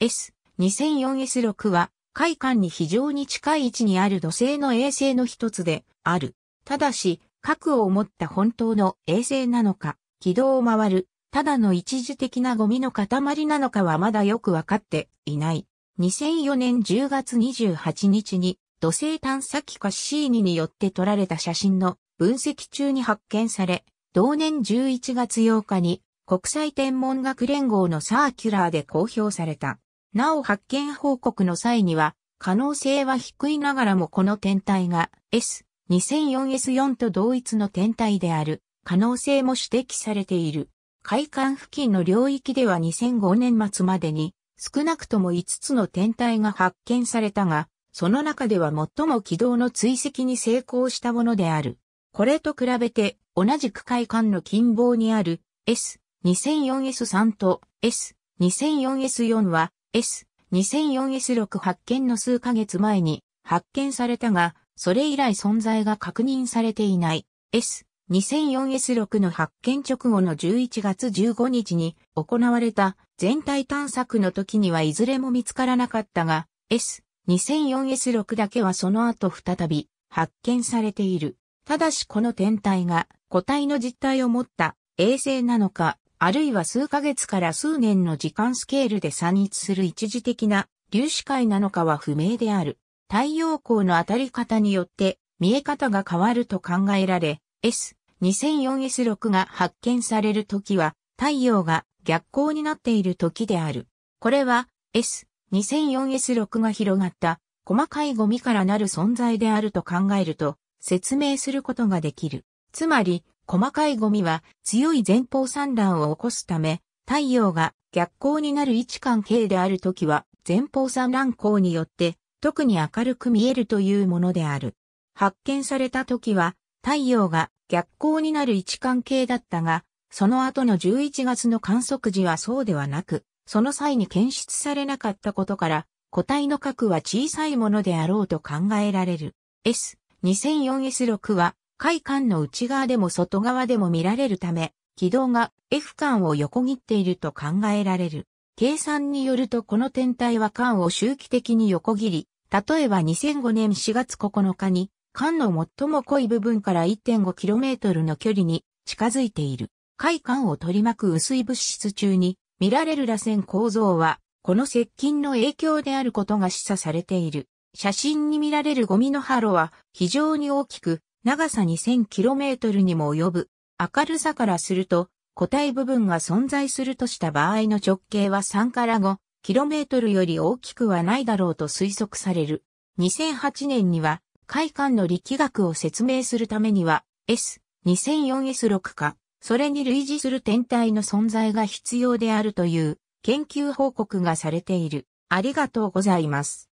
S2004S6 は海間に非常に近い位置にある土星の衛星の一つである。ただし、核を持った本当の衛星なのか、軌道を回る、ただの一時的なゴミの塊なのかはまだよくわかっていない。2004年10月28日に土星探査機カッシーニによって撮られた写真の分析中に発見され、同年11月8日に国際天文学連合のサーキュラーで公表された。なお発見報告の際には、可能性は低いながらもこの天体が S2004S4 と同一の天体である可能性も指摘されている。海間付近の領域では2005年末までに少なくとも5つの天体が発見されたが、その中では最も軌道の追跡に成功したものである。これと比べて同じく海間の近傍にある S2004S3 と S2004S4 は S2004S6 発見の数ヶ月前に発見されたが、それ以来存在が確認されていない S2004S6 の発見直後の11月15日に行われた全体探索の時にはいずれも見つからなかったが、S2004S6 だけはその後再び発見されている。ただしこの天体が個体の実体を持った衛星なのかあるいは数ヶ月から数年の時間スケールで散逸する一時的な粒子界なのかは不明である。太陽光の当たり方によって見え方が変わると考えられ、S2004S6 が発見される時は太陽が逆光になっている時である。これは S2004S6 が広がった細かいゴミからなる存在であると考えると説明することができる。つまり細かいゴミは強い前方散乱を起こすため、太陽が逆光になる位置関係であるときは、前方散乱光によって、特に明るく見えるというものである。発見されたときは、太陽が逆光になる位置関係だったが、その後の11月の観測時はそうではなく、その際に検出されなかったことから、個体の核は小さいものであろうと考えられる。S2004S6 は海間の内側でも外側でも見られるため、軌道が F 間を横切っていると考えられる。計算によるとこの天体は間を周期的に横切り、例えば2005年4月9日に、間の最も濃い部分から 1.5km の距離に近づいている。海間を取り巻く薄い物質中に見られる螺旋構造は、この接近の影響であることが示唆されている。写真に見られるゴミのハロは非常に大きく、長さ 2000km にも及ぶ、明るさからすると、固体部分が存在するとした場合の直径は3から 5km より大きくはないだろうと推測される。2008年には、海間の力学を説明するためには、S2004S6 か、それに類似する天体の存在が必要であるという研究報告がされている。ありがとうございます。